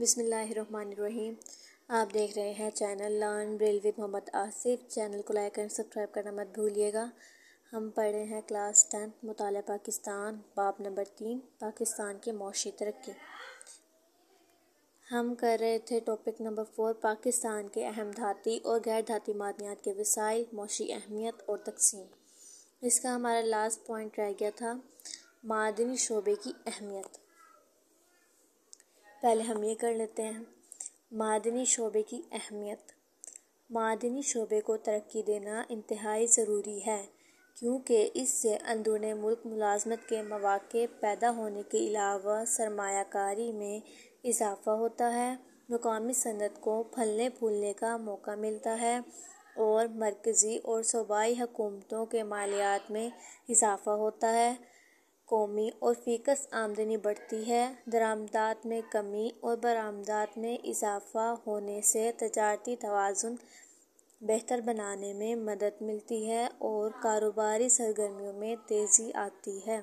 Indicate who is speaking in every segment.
Speaker 1: बिसमीम आप देख रहे हैं channel learn Braille with Mohammad Asif channel को लाइक एंड सब्सक्राइब करना मत भूलिएगा हम पढ़ रहे हैं क्लास टेंथ मुताल पाकिस्तान बाब नंबर तीन पाकिस्तान के मौशी तरक्की हम कर रहे थे टॉपिक नंबर फोर पाकिस्तान के अहम धाती और गैर धाती मादनियात के वसाइल मौशी अहमियत और तकसीम इसका हमारा लास्ट पॉइंट रह गया था मादनी शोबे की अहमियत पहले हम ये कर लेते हैं मादनी शोबे की अहमियत मादनी शोबे को तरक्की देना इंतहाई ज़रूरी है क्योंकि इससे अंदरून मुल्क मुलाजमत के मौाक़ पैदा होने के अलावा सरमाकारी में इजाफ़ा होता है मकामी सनत को फलने फूलने का मौका मिलता है और मरकज़ी और सूबाई हुकूमतों के मालियात में इजाफ़ा होता है कौमी और फ़ीकस आमदनी बढ़ती है। दरामदात में कमी और बरामदात में इज़ाफा होने से तजारती तवाज़ुन बेहतर बनाने में मदद मिलती है और कारोबारी सरगर्मियों में तेज़ी आती है।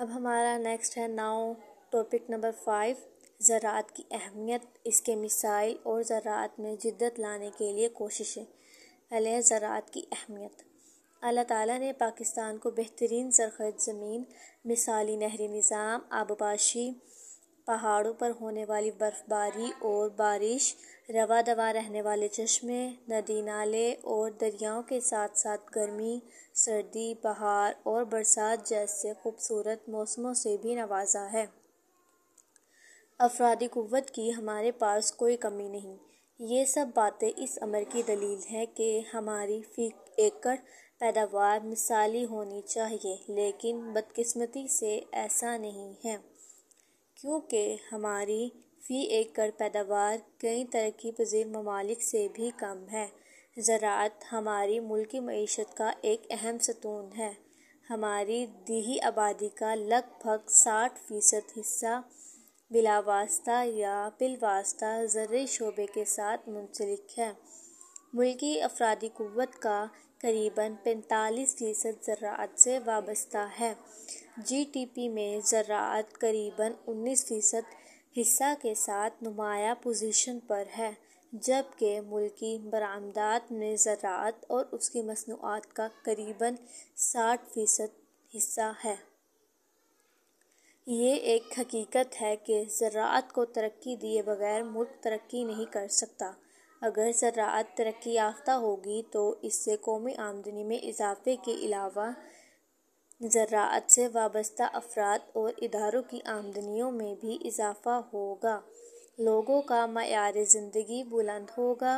Speaker 1: अब हमारा नेक्स्ट है नाउ टॉपिक नंबर फाइव ज़रात की अहमियत इसके मिसाइल और ज़रात में जिद्दत लाने के लिए कोशिशें पहले ज़रात की अहमियत अल्लाह ताला ने पाकिस्तान को बेहतरीन सरखद ज़मीन मिसाली नहरी निज़ाम आबपाशी पहाड़ों पर होने वाली बर्फ़बारी और बारिश रवा दवा रहने वाले चश्मे नदी नाले और दरियाओं के साथ साथ गर्मी सर्दी बहार और बरसात जैसे खूबसूरत मौसमों से भी नवाजा है अफरादी क़वत की हमारे पास कोई कमी नहीं ये सब बातें इस अमर की दलील है कि हमारी फी एकड़ पैदावार मिसाली होनी चाहिए लेकिन बदकिस्मती से ऐसा नहीं है क्योंकि हमारी फ़ी एकड़ पैदावार कई तरक्की पजीर ममालिक से भी कम है ज़रात हमारी मुल्की मीशत का एक अहम सतून है हमारी दीही आबादी का लगभग साठ फ़ीसद हिस्सा बिलावास्ता या बिलवास्ता ज़रूरी शोबे के साथ मुंसलिक है मुल्की अफरादी क़वत का करीबन 45 फीसद ज़रात से वाबस्ता है जीटीपी में ज़रात करीबन 19 फीसद हिस्सा के साथ नुमाया पोजीशन पर है जबकि मुल्की बरामदात में ज़रात और उसकी मसनूआत का करीबन 60 फीसद हिस्सा है ये एक हकीकत है कि ज़रात को तरक्की दिए बगैर मुल्क तरक्की नहीं कर सकता अगर ज़रात तरक्की याफ्ता होगी तो इससे कौमी आमदनी में इजाफे के अलावा जरात से वाबस्ता अफराद और इदारों की आमदनियों में भी इजाफा होगा लोगों का मैार ज़िंदगी बुलंद होगा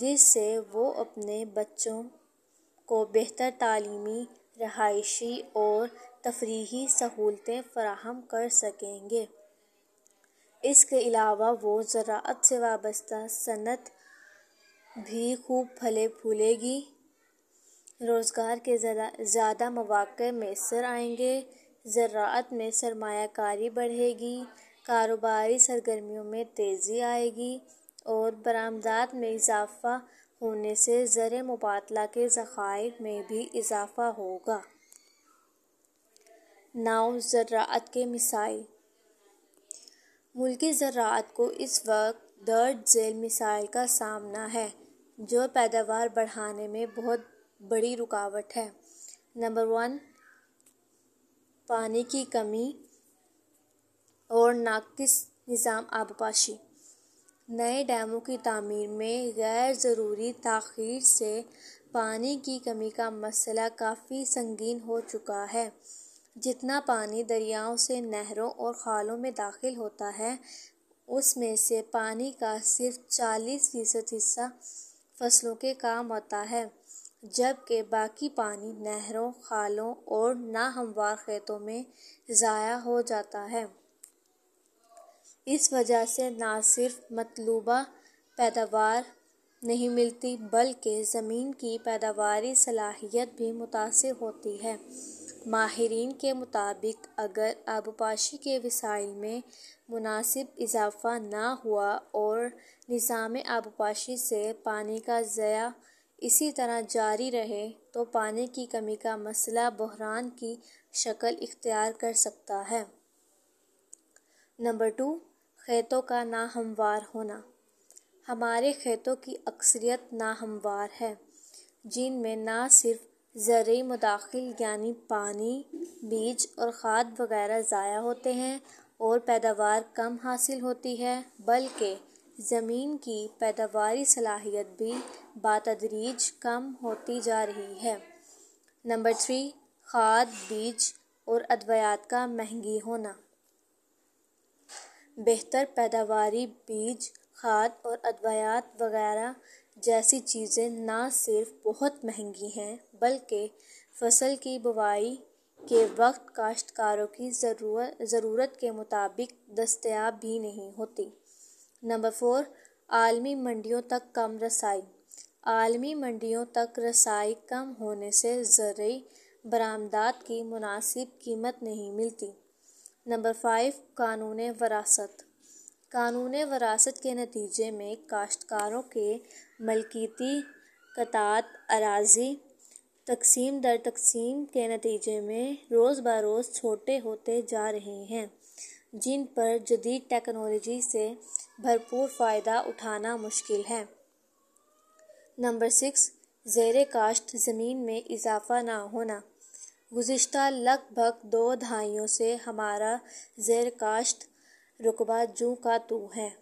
Speaker 1: जिससे वो अपने बच्चों को बेहतर तालीमी रहायशी और तफरीही सहूलतें फराहम कर सकेंगे इसके अलावा वो ज़रात से वाबस्ता सनत भी खूब फले फूलेगी। रोजगार के ज्यादा मौाक़ मैसर आएंगे। ज़रात में सरमाकारी बढ़ेगी। कारोबारी सरगर्मियों में तेजी आएगी और बरामदात में इजाफा होने से ज़र मुबादला के ज़खायर में भी इजाफा होगा। नाव ज़रात के मिसाइल मुल्की ज़रात को इस वक्त दर्द झेल मिसाइल का सामना है। जो पैदावार बढ़ाने में बहुत बड़ी रुकावट है। नंबर वन, पानी की कमी और नाक़िस निज़ाम आबपाशी। नए डैमों की तामीर में गैर ज़रूरी तखीर से पानी की कमी का मसला काफ़ी संगीन हो चुका है। जितना पानी दरियाओं से नहरों और खालों में दाखिल होता है, उसमें से पानी का सिर्फ चालीस फीसद हिस्सा फसलों के काम आता है जबकि बाकी पानी नहरों, खालों और नाहमवार खेतों में जाया हो जाता है। इस वजह से ना सिर्फ मतलूबा पैदावार नहीं मिलती बल्कि जमीन की पैदावारी सलाहियत भी मुतासर होती है। माहरीन के मुताबिक अगर आबपाशी के वसाइल में मुनासिब इजाफ़ा ना हुआ और निज़ाम आबपाशी से पानी का ज़या इसी तरह जारी रहे तो पानी की कमी का मसला बहरान की शक्ल इख्तियार कर सकता है नंबर टू खेतों का नाहमवार होना हमारे खेतों की अक्सरियत नाहमवार है जिनमें ना सिर्फ ज़र्री मुदाखिल यानी पानी बीज और खाद वगैरह ज़ाया होते हैं और पैदावार कम हासिल होती है बल्कि ज़मीन की पैदावारी सलाहियत भी बातदरीज कम होती जा रही है। नंबर थ्री खाद बीज और अद्वियात का महंगी होना बेहतर पैदावारी बीज खाद और अद्वयात वगैरह जैसी चीजें ना सिर्फ बहुत महंगी हैं बल्कि फसल की बुवाई के वक्त काश्तकारों की जरूरत के मुताबिक दस्तयाब भी नहीं होती। नंबर फोर, आलमी मंडियों तक कम रसाई। आलमी मंडियों तक रसाई कम होने से जरूरी बरामदात की मुनासिब कीमत नहीं मिलती। नंबर फाइव, कानून वरासत कानून वरासत के नतीजे में काश्तकारों के मलकीती कतात अराजी तकसीम दर तकसीम के नतीजे में रोज बरोज रोज छोटे होते जा रहे हैं। जिन पर जदीद टेक्नोलॉजी से भरपूर फायदा उठाना मुश्किल है। नंबर सिक्स जेर काश्त ज़मीन में इजाफा ना होना गुज्त लगभग दो दहाइयों से हमारा जेर काश्त रुकबा जू का तो है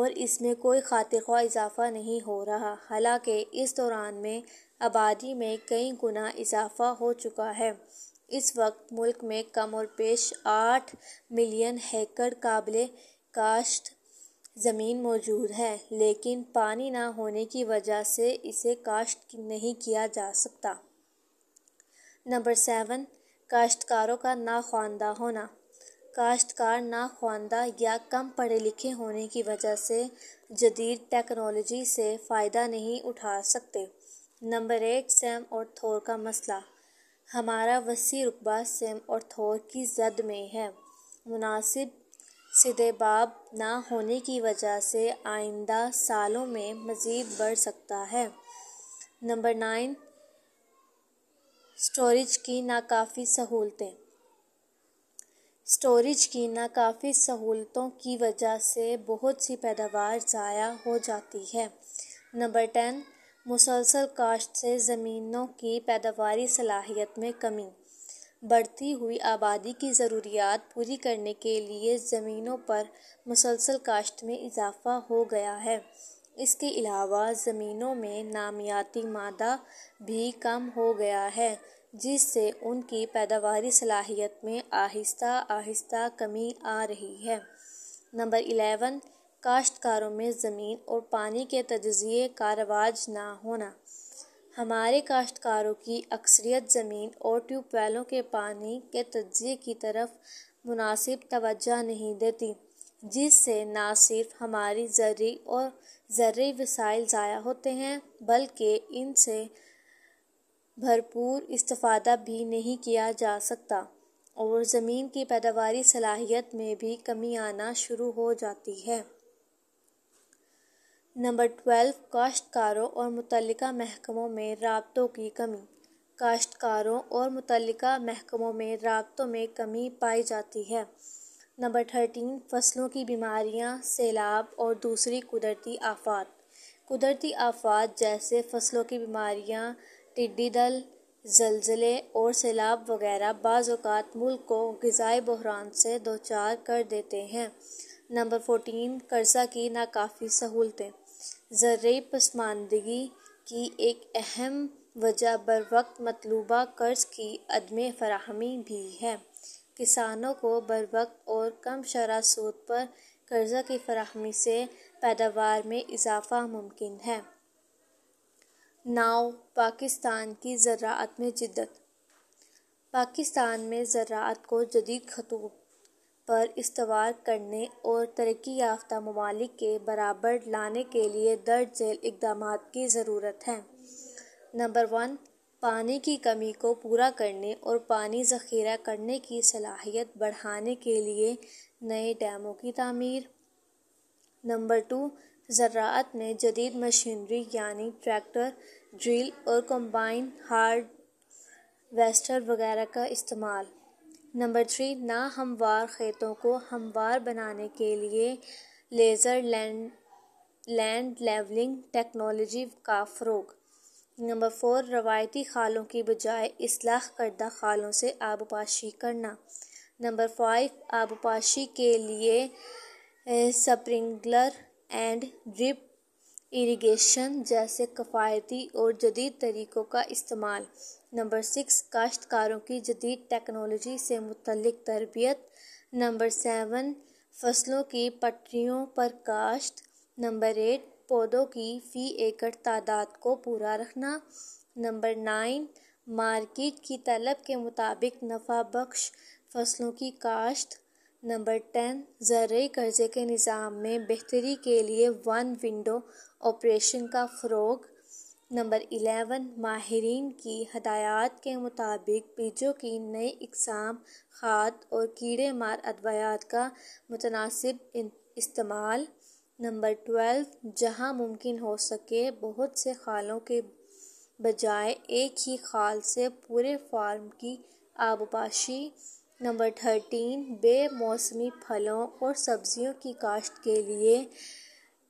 Speaker 1: और इसमें कोई खातिर ख्वाह इजाफा नहीं हो रहा। हालांकि इस दौरान में आबादी में कई गुना इजाफा हो चुका है। इस वक्त मुल्क में कम और पेश आठ मिलियन हेकड़ काबिल काश्त जमीन मौजूद है, लेकिन पानी ना होने की वजह से इसे काश्त नहीं किया जा सकता। नंबर सेवन काश्तकारों का नाखवानदा होना। काश्तकार नाखवांदा या कम पढ़े लिखे होने की वजह से जदीद टेक्नोलॉजी से फायदा नहीं उठा सकते। नंबर एट सेम और थोर का मसला। हमारा वसी रुकबा सेम और थोर की जद में है। मुनासिब बाब ना होने की वजह से आइंदा सालों में मज़ीद बढ़ सकता है। नंबर नाइन स्टोरेज की नाकाफ़ी सहूलतें स्टोरेज की नाकाफी सहूलतों की वजह से बहुत सी पैदावार ज़ाया हो जाती है। नंबर टेन मुसलसल काश्त से ज़मीनों की पैदावारी सलाहियत में कमी। बढ़ती हुई आबादी की ज़रूरियात पूरी करने के लिए ज़मीनों पर मुसलसल काश्त में इजाफा हो गया है। इसके अलावा ज़मीनों में नामियाती मादा भी कम हो गया है जिससे उनकी पैदावारी सलाहियत में आहिस्ता आहिस्ता कमी आ रही है नंबर एलेवन काश्तकारों में ज़मीन और पानी के तजिए का रवाज ना होना हमारे काश्तकारों की अक्सरियत ज़मीन और ट्यूबवेलों के पानी के तजिए की तरफ मुनासिब तवज्जो नहीं देती जिससे न सिर्फ हमारी जर्री और ज़रूरी वसाइल ज़ाया होते हैं बल्कि इनसे भरपूर इस्तफा भी नहीं किया जा सकता और ज़मीन की पैदावारी सलाहियत में भी कमी आना शुरू हो जाती है। नंबर ट्वेल्व काश्तकारों और मुतल महकमों में रबतों की कमी काश्तकारों और मुतल महकमों में रबतों में कमी पाई जाती है नंबर थर्टीन फसलों की बीमारियां, सैलाब और दूसरी कुदरती आफात कुदरती आफात जैसे फसलों की बीमारियां, टिड्डी दल जलजले और सैलाब वगैरह बाज़ात मुल्क को गज़ाई बहरान से दो चार कर देते हैं। नंबर फोटीन कर्ज़ा की नाकाफ़ी सहूलतें ज़र्री पसमानदगी की एक अहम वजह बर वक्त मतलूबा कर्ज़ की अदम फराहमी भी है। किसानों को बर वक्त और कम शरा सूद पर कर्ज़ा की फराहमी से पैदावार में इजाफ़ा मुमकिन है। नाव पाकिस्तान की ज़रात में जिद्दत पाकिस्तान में ज़रात को जदीद खतूत पर इस्तवार करने और तरक्की याफ्ता ममालिक के बराबर लाने के लिए दर्ज झेल इकदाम की ज़रूरत है नंबर वन पानी की कमी को पूरा करने और पानी ज़ख़ीरा करने की सलाहियत बढ़ाने के लिए नए डैमों की तमीर नंबर टू ज़रात में जदीद मशीनरी यानी ट्रैक्टर, ड्रिल और कंबाइन वेस्टर वगैरह का इस्तेमाल। नंबर थ्री, नाहमवार खेतों को हमवार बनाने के लिए laser land land levelling technology का फ़रोग। नंबर फोर, रवायती खालों की बजाय असलाह करदा खालों से आबपाशी करना। नंबर फाइव, आबपाशी के लिए स्प्रिंकलर एंड ड्रिप इरिगेशन जैसे कफायती और जदीद तरीक़ों का इस्तेमाल नंबर सिक्स काश्तकारों की जदीद टेक्नोलॉजी से मुतलक तरबियत नंबर सेवन फसलों की पटरियों पर काश्त नंबर एट पौधों की फ़ी एकड़ तादाद को पूरा रखना नंबर नाइन मार्केट की तलब के मुताबिक नफा बख्श फसलों की काश्त नंबर टेन ज़रूरी कर्ज़े के निज़ाम में बेहतरी के लिए वन विंडो ऑपरेशन का फ़रोग नंबर एलेवन माहरीन की हदायत के मुताबिक बीजों की नई इकसाम खाद और कीड़े मार अदवायात का मुतनासिब इस्तेमाल नंबर ट्वेल्व जहां मुमकिन हो सके बहुत से खालों के बजाय एक ही खाल से पूरे फार्म की आबपाशी नंबर थर्टीन बेमौसमी फलों और सब्जियों की काश्त के लिए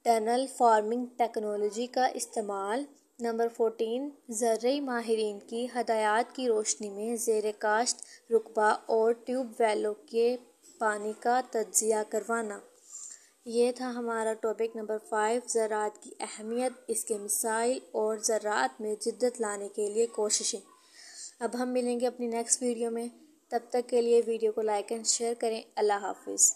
Speaker 1: टनल फार्मिंग टेक्नोलॉजी का इस्तेमाल नंबर फोर्टीन ज़र्री माहरीन की हदायत की रोशनी में जेर काश्त रुकबा और ट्यूब वेलों के पानी का तजिया करवाना ये था हमारा टॉपिक नंबर फाइव ज़रात की अहमियत इसके मिसाइल और ज़रात में जिद्दत लाने के लिए कोशिशें अब हम मिलेंगे अपनी नेक्स्ट वीडियो में तब तक के लिए वीडियो को लाइक एंड शेयर करें अल्लाह हाफिज़